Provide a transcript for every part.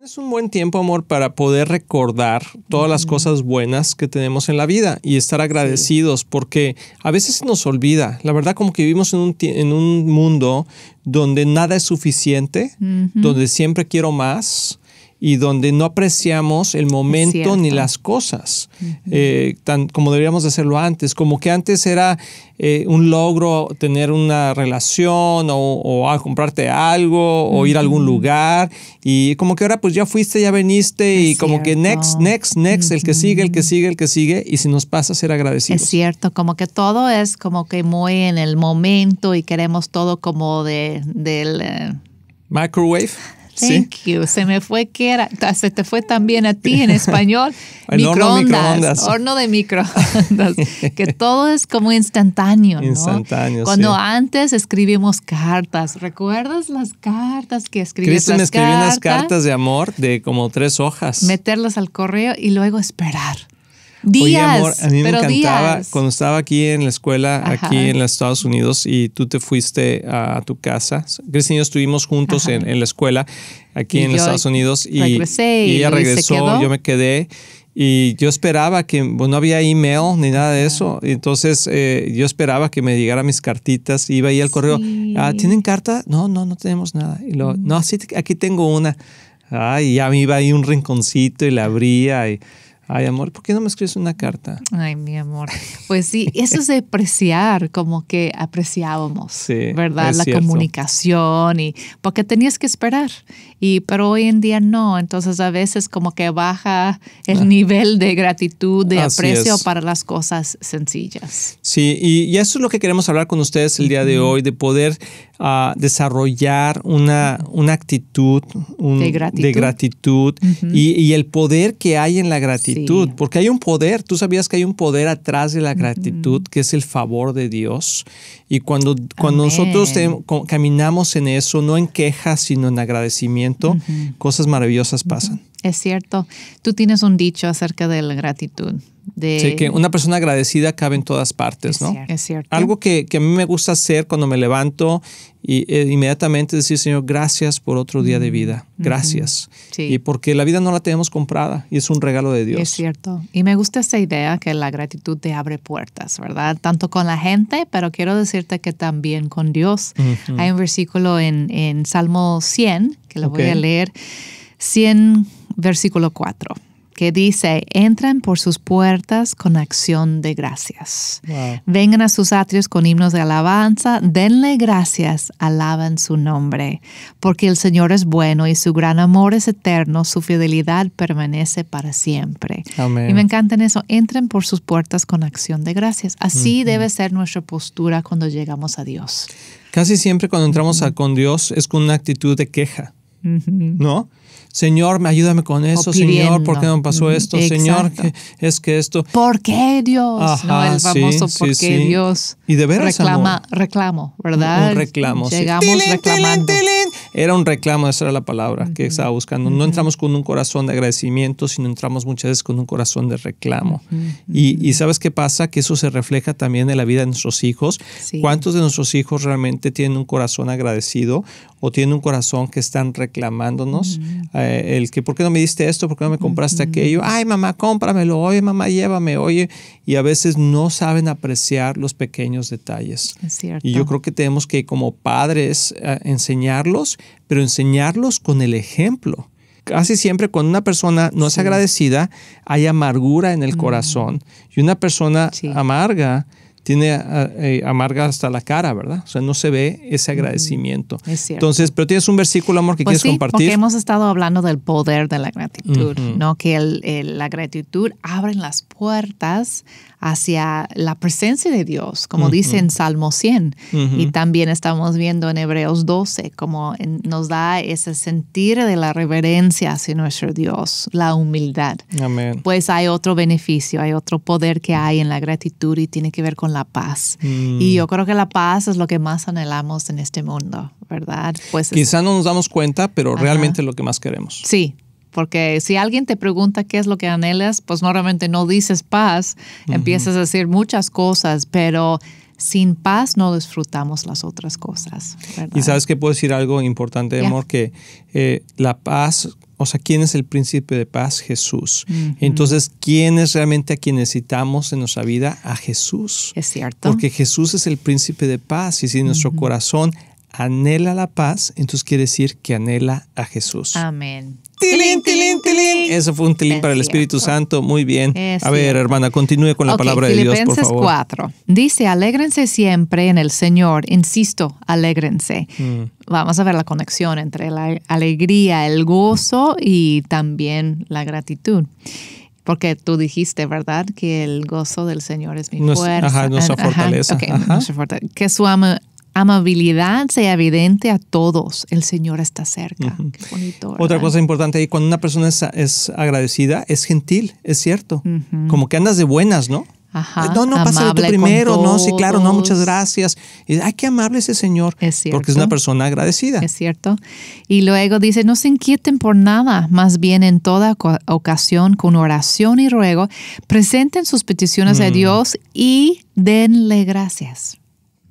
Es un buen tiempo, amor, para poder recordar todas las cosas buenas que tenemos en la vida y estar agradecidos, porque a veces nos olvida. La verdad, como que vivimos en un, mundo donde nada es suficiente, donde siempre quiero más, y donde no apreciamos el momento ni las cosas, eh, tan, como deberíamos hacerlo antes, como que antes era eh, un logro tener una relación o, comprarte algo o ir a algún lugar y como que ahora pues ya fuiste, ya veniste y como que next, next, next, el que sigue, el que sigue, el que sigue y si nos pasa ser agradecidos. Es cierto, como que todo es como que muy en el momento y queremos todo como de, del... Eh, Microwave. Thank you. Se me fue que era, se te fue también a ti en español. microondas, horno de microondas, que todo es como instantáneo, Instantáneo. Cuando antes escribimos cartas, ¿recuerdas las cartas que escribías? escribí unas cartas de amor de como tres hojas. Meterlas al correo y luego esperar. Días, Oye, amor, a mí me encantaba cuando estaba aquí en la escuela, aquí en los Estados Unidos, y tú te fuiste a, tu casa. Cristina y yo estuvimos juntos en, la escuela aquí en los Estados Unidos y, ella regresó, yo me quedé. Y yo esperaba que, bueno, no había email ni nada de eso. Entonces eh, yo esperaba que me llegaran mis cartitas. Iba ahí al correo, ah, ¿tienen carta? No, no, no tenemos nada. Y mm. no, sí, aquí tengo una. Ah, y ya me iba ahí un rinconcito y la abría. Y, Ay, amor, ¿por qué no me escribes una carta? Ay, mi amor. Pues sí, eso es de apreciar, como que apreciábamos, ¿verdad? La comunicación y porque tenías que esperar. Y pero hoy en día no, entonces a veces como que baja el ah. nivel de gratitud, de aprecio para las cosas sencillas. Sí, y, y, eso es lo que queremos hablar con ustedes el día de hoy, de poder desarrollar una, una actitud de gratitud, y, el poder que hay en la gratitud, porque hay un poder, tú sabías que hay un poder atrás de la gratitud, que es el favor de Dios. Y cuando, cuando nosotros caminamos en eso, no en quejas, sino en agradecimiento, cosas maravillosas pasan. Es cierto, tú tienes un dicho acerca de la gratitud. Sí, que una persona agradecida cabe en todas partes, ¿no? Es cierto. Algo que, a mí me gusta hacer cuando me levanto y e, inmediatamente decir, Señor, gracias por otro día de mm, vida. Gracias. Y porque la vida no la tenemos comprada y es un regalo de Dios. Es cierto. Y me gusta esta idea que la gratitud te abre puertas, ¿verdad? Tanto con la gente, pero quiero decirte que también con Dios. Hay un versículo en, Salmo 100, que lo voy a leer, 100, versículo 4 que dice, entran por sus puertas con acción de gracias. Vengan a sus atrios con himnos de alabanza, denle gracias, alaban su nombre, porque el Señor es bueno y su gran amor es eterno, su fidelidad permanece para siempre. Y me encanta en eso, entren por sus puertas con acción de gracias. Así debe ser nuestra postura cuando llegamos a Dios. Casi siempre cuando entramos con Dios es con una actitud de queja, ¿no? Señor, me ayúdame con eso, Señor, ¿por qué me pasó esto? Mm, Señor, es que esto. ¿Por qué Dios? ¿no? El famoso por qué Dios. Y de veras, Reclama, reclamo, ¿verdad? Un reclamo. Llegamos reclamando. Era un reclamo, esa era la palabra que estaba buscando. No entramos con un corazón de agradecimiento, sino entramos muchas veces con un corazón de reclamo. y, ¿sabes qué pasa? Que eso se refleja también en la vida de nuestros hijos. ¿Cuántos de nuestros hijos realmente tienen un corazón agradecido o tienen un corazón que están reclamándonos? Eh, el que, ¿por qué no me diste esto? ¿Por qué no me compraste aquello? Ay, mamá, cómpramelo. Oye, mamá, llévame. Oye, y a veces no saben apreciar los pequeños detalles. Es cierto. Y yo creo que tenemos que, como padres, eh, enseñarlos, pero enseñarlos con el ejemplo. Casi siempre cuando una persona no es agradecida, hay amargura en el corazón. Y una persona amarga tiene ah, eh, amarga hasta la cara, ¿verdad? O sea, no se ve ese agradecimiento. Entonces, pero tienes un versículo, amor, que pues quieres compartir. Porque hemos estado hablando del poder de la gratitud, ¿no? Que la gratitud abre las puertas hacia la presencia de Dios, como dice en Salmo 100. Y también estamos viendo en Hebreos 12, como nos da ese sentir de la reverencia hacia nuestro Dios, la humildad. Pues hay otro beneficio, hay otro poder que hay en la gratitud y tiene que ver con la paz. Mm. Y yo creo que la paz es lo que más anhelamos en este mundo, ¿verdad? Pues Quizá no nos damos cuenta, pero realmente es lo que más queremos. Sí, porque si alguien te pregunta qué es lo que anhelas, pues normalmente no dices paz, empiezas a decir muchas cosas, pero sin paz no disfrutamos las otras cosas. Y sabes que puedo decir algo importante, amor, que eh, la paz, o sea, ¿quién es el príncipe de paz? Jesús. Entonces, ¿quién es realmente a quien necesitamos en nuestra vida? A Jesús. Es cierto. Porque Jesús es el príncipe de paz y si nuestro corazón anhela la paz, entonces quiere decir que anhela a Jesús. Amén. ¡Tilín, tilín, tilín! Eso fue un tilín para el Espíritu Santo. Muy bien. a ver, hermana, continúe con la palabra de Dios, por favor. 4. Dice, alégrense siempre en el Señor. Insisto, alégrense. Mm. Vamos a ver la conexión entre la alegría, el gozo y también la gratitud porque tú dijiste, ¿verdad? Que el gozo del Señor es mi fuerza. ajá, nuestra fortaleza. Ok, ajá. Que su amabilidad sea evidente a todos. El Señor está cerca. Otra cosa importante ahí, cuando una persona es, agradecida, es gentil, es cierto. Como que andas de buenas, ¿no? Ajá, no, no, pásale tú primero, no, sí, claro, no, muchas gracias. Y, ay, qué amable ese señor. Porque es una persona agradecida. Es cierto. Y luego dice, no se inquieten por nada, más bien en toda ocasión, con oración y ruego, presenten sus peticiones a mm. Dios y denle gracias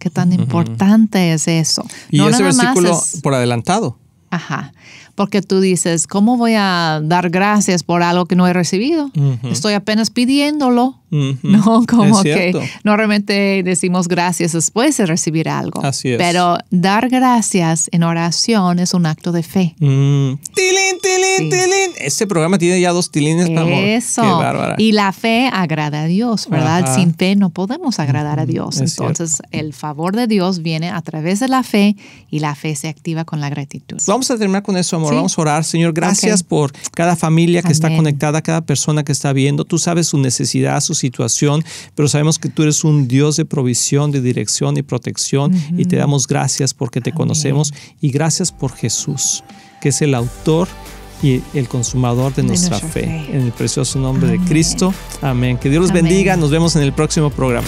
tan importante es eso. Y ese versículo por adelantado. Ajá porque tú dices, ¿cómo voy a dar gracias por algo que no he recibido? Estoy apenas pidiéndolo, ¿no? Como que normalmente decimos gracias después de recibir algo. Así es. Pero dar gracias en oración es un acto de fe. Mm. ¡Tilín, tilín, tilín! Este programa tiene ya dos tilines, mi Eso. Qué bárbara. Y la fe agrada a Dios, ¿verdad? Sin fe no podemos agradar a Dios. Entonces, el favor de Dios viene a través de la fe y la fe se activa con la gratitud. Vamos a terminar con eso, amor Vamos a orar, Señor. Gracias por cada familia que está conectada, cada persona que está viendo. Tú sabes su necesidad, su situación, pero sabemos que tú eres un Dios de provisión, de dirección y protección. Y te damos gracias porque te conocemos y gracias por Jesús, que es el autor y el consumador de, nuestra, fe. En el precioso nombre de Cristo. Amén. Que Dios los bendiga. Nos vemos en el próximo programa